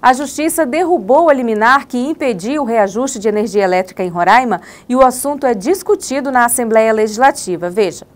A Justiça derrubou a liminar que impediu o reajuste de energia elétrica em Roraima e o assunto é discutido na Assembleia Legislativa. Veja.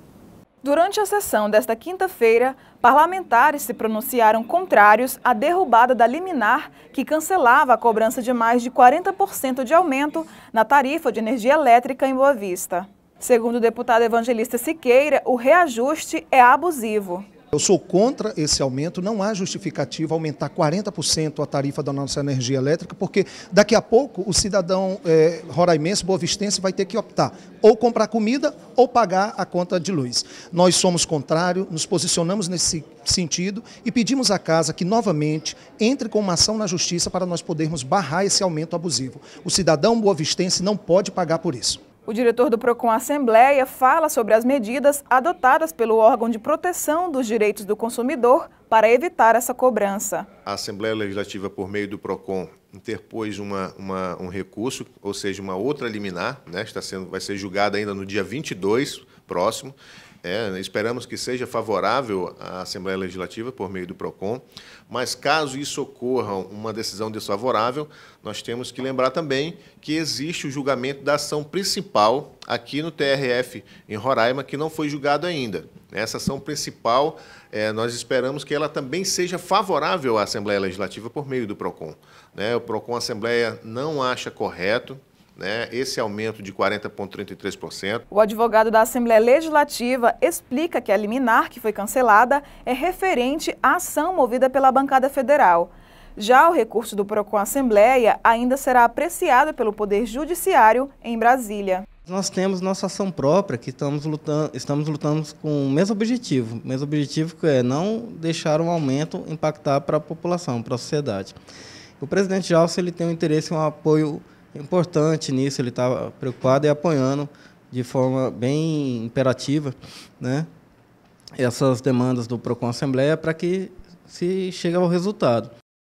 Durante a sessão desta quinta-feira, parlamentares se pronunciaram contrários à derrubada da liminar que cancelava a cobrança de mais de 40% de aumento na tarifa de energia elétrica em Boa Vista. Segundo o deputado evangelista Siqueira, o reajuste é abusivo. Eu sou contra esse aumento, não há justificativa aumentar 40% a tarifa da nossa energia elétrica, porque daqui a pouco o cidadão é, roraimense, boavistense, vai ter que optar ou comprar comida ou pagar a conta de luz. Nós somos contrário, nos posicionamos nesse sentido e pedimos à Casa que novamente entre com uma ação na Justiça para nós podermos barrar esse aumento abusivo. O cidadão boavistense não pode pagar por isso. O diretor do PROCON Assembleia fala sobre as medidas adotadas pelo órgão de proteção dos direitos do consumidor para evitar essa cobrança. A Assembleia Legislativa, por meio do PROCON, interpôs uma, uma, um recurso, ou seja, uma outra liminar, né, está sendo, vai ser julgada ainda no dia 22 próximo, é, esperamos que seja favorável à Assembleia Legislativa por meio do PROCON, mas caso isso ocorra uma decisão desfavorável, nós temos que lembrar também que existe o julgamento da ação principal aqui no TRF em Roraima, que não foi julgado ainda. Essa ação principal, é, nós esperamos que ela também seja favorável à Assembleia Legislativa por meio do PROCON. Né? O PROCON Assembleia não acha correto né, esse aumento de 40,33%. O advogado da Assembleia Legislativa explica que a liminar que foi cancelada é referente à ação movida pela bancada federal. Já o recurso do PROCON Assembleia ainda será apreciado pelo Poder Judiciário em Brasília. Nós temos nossa ação própria, que estamos lutando, estamos lutando com o mesmo objetivo. O mesmo objetivo que é não deixar um aumento impactar para a população, para a sociedade. O presidente Jalso ele tem um interesse em um apoio importante nisso, ele estava preocupado e apoiando de forma bem imperativa né, essas demandas do PROCON Assembleia para que se chegue ao resultado.